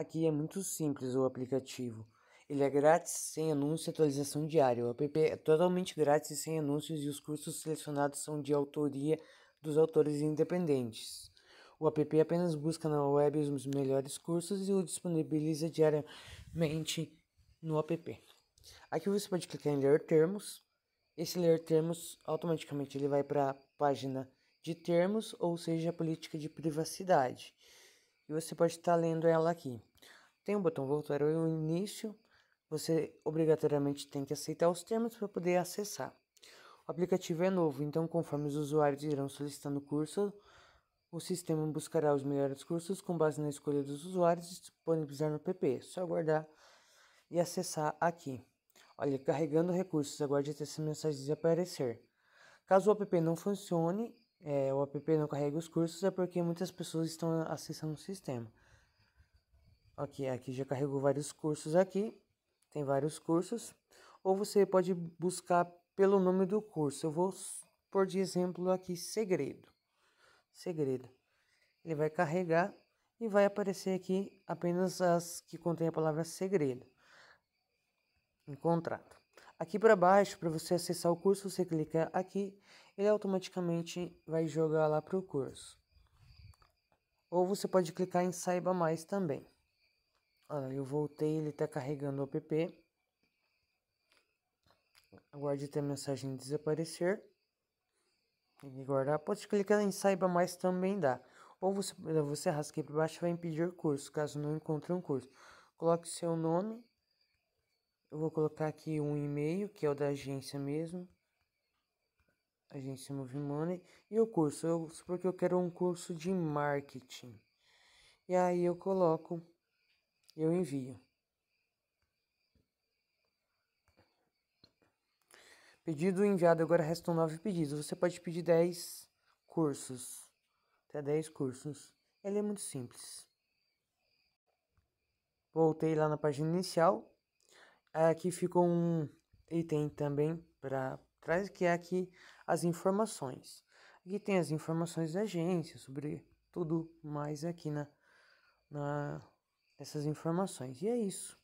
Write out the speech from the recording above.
Aqui é muito simples o aplicativo. Ele é grátis, sem anúncio e atualização diária. O app é totalmente grátis e sem anúncios e os cursos selecionados são de autoria dos autores independentes. O app apenas busca na web os melhores cursos e o disponibiliza diariamente no app. Aqui você pode clicar em ler termos. Esse ler termos automaticamente ele vai para a página de termos, ou seja, a política de privacidade. E você pode estar tá lendo ela aqui. Tem um botão voltar ao início, você obrigatoriamente tem que aceitar os termos para poder acessar. O aplicativo é novo, então conforme os usuários irão solicitando o curso, o sistema buscará os melhores cursos com base na escolha dos usuários e disponibilizar no app. É só aguardar e acessar aqui. Olha, carregando recursos, aguarde até essa mensagem desaparecer. Caso o app não funcione, é, o app não carrega os cursos, é porque muitas pessoas estão acessando o sistema. Ok, aqui já carregou vários cursos aqui. Tem vários cursos. Ou você pode buscar pelo nome do curso. Eu vou por de exemplo aqui segredo. Segredo. Ele vai carregar e vai aparecer aqui apenas as que contêm a palavra segredo. Em contrato. Aqui para baixo, para você acessar o curso, você clica aqui, ele automaticamente vai jogar lá para o curso. Ou você pode clicar em saiba mais também. Olha, eu voltei, ele tá carregando o app. Aguarde até a mensagem desaparecer. E guardar. Pode clicar em saiba mais também dá. Ou você, você aqui para baixo vai impedir curso, caso não encontre um curso. Coloque seu nome. Eu vou colocar aqui um e-mail, que é o da agência mesmo. Agência Move Money. E o curso, eu, porque eu quero um curso de marketing. E aí eu coloco eu envio. Pedido enviado, agora restam nove pedidos. Você pode pedir dez cursos, até dez cursos. Ele é muito simples. Voltei lá na página inicial. É aqui ficou um item também para trás, que é aqui as informações. Aqui tem as informações da agência, sobre tudo mais aqui na, na essas informações. E é isso.